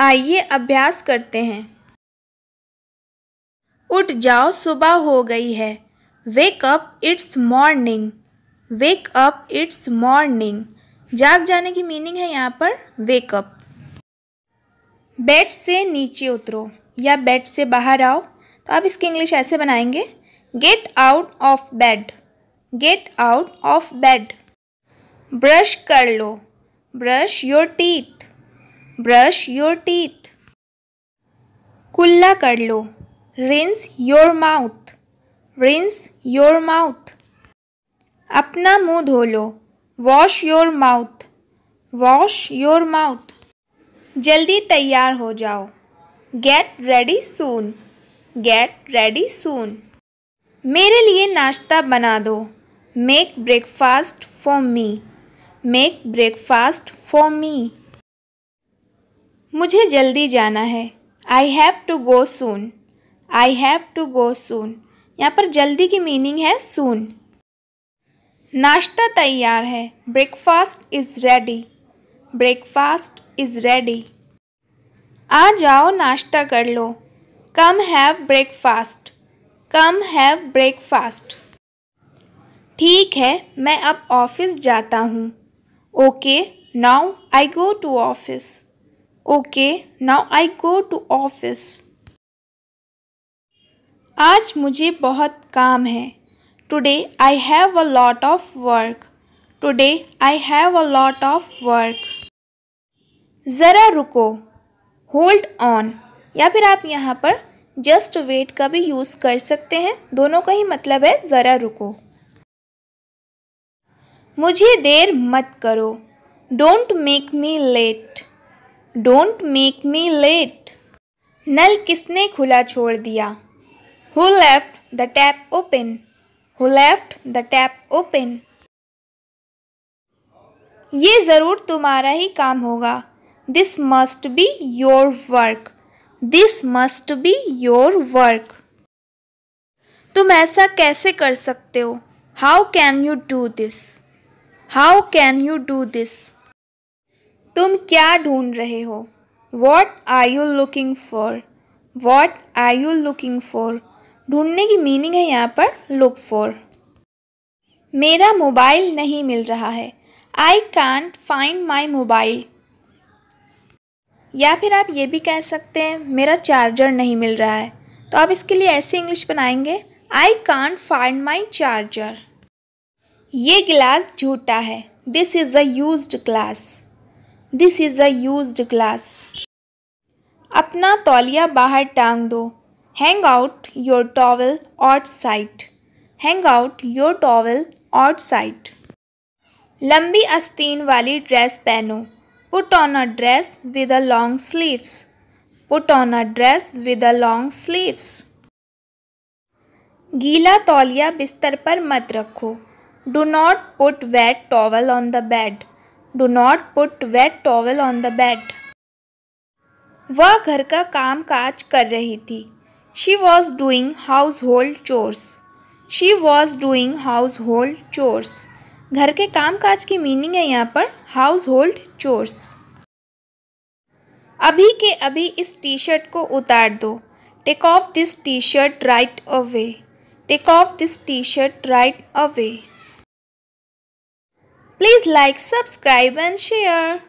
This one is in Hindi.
आइए अभ्यास करते हैं उठ जाओ सुबह हो गई है wake up it's morning wake up it's morning जाग जाने की मीनिंग है यहाँ पर वेक अप बेड से नीचे उतरो या बेड से बाहर आओ तो आप इसकी इंग्लिश ऐसे बनाएंगे get out of bed get out of bed brush कर लो brush your teeth brush your teeth कुल्ला कर लो rinse your mouth rinse your mouth अपना मुंह धो लो wash your mouth wash your mouth जल्दी तैयार हो जाओ get ready soon get ready soon मेरे लिए नाश्ता बना दो make breakfast for me make breakfast for me मुझे जल्दी जाना है I have to go soon I have to go soon यहाँ पर जल्दी की मीनिंग है सून नाश्ता तैयार है breakfast is ready breakfast is ready आ जाओ नाश्ता कर लो come have breakfast come have breakfast ठीक है मैं अब ऑफिस जाता हूँ okay now I go to office okay now I go to office आज मुझे बहुत काम है today I have a lot of work today I have a lot of work ज़रा रुको होल्ड ऑन या फिर आप यहाँ पर जस्ट वेट का भी यूज़ कर सकते हैं दोनों का ही मतलब है ज़रा रुको मुझे देर मत करो don't make me late don't make me late नल किसने खुला छोड़ दिया who left the tap open who left the tap open ये ज़रूर तुम्हारा ही काम होगा this must be your work this must be your work तुम ऐसा कैसे कर सकते हो how can you do this how can you do this तुम क्या ढूंढ रहे हो what are you looking for what are you looking for ढूंढने की मीनिंग है यहाँ पर लुक फॉर मेरा मोबाइल नहीं मिल रहा है I can't find my mobile या फिर आप ये भी कह सकते हैं मेरा चार्जर नहीं मिल रहा है तो आप इसके लिए ऐसे इंग्लिश बनाएंगे I can't find my charger ये गिलास झूठा है this is a used glass this is a use glass अपना तौलिया बाहर टांग दो hang out your towel outside hang out your towel outside लंबी आस्तीन वाली ड्रेस पहनो put on a dress with a long sleeves put on a dress with a long sleeves गीला तौलिया बिस्तर पर मत रखो do not put wet towel on the bed do not put wet towel on the bed वह घर का काम काज कर रही थी she was doing household chores she was doing household chores घर के काम काज की मीनिंग है यहाँ पर हाउस होल्ड चोर्स अभी के अभी इस टी शर्ट को उतार दो take off this T shirt right away take off this T shirt right away Please like, subscribe and share.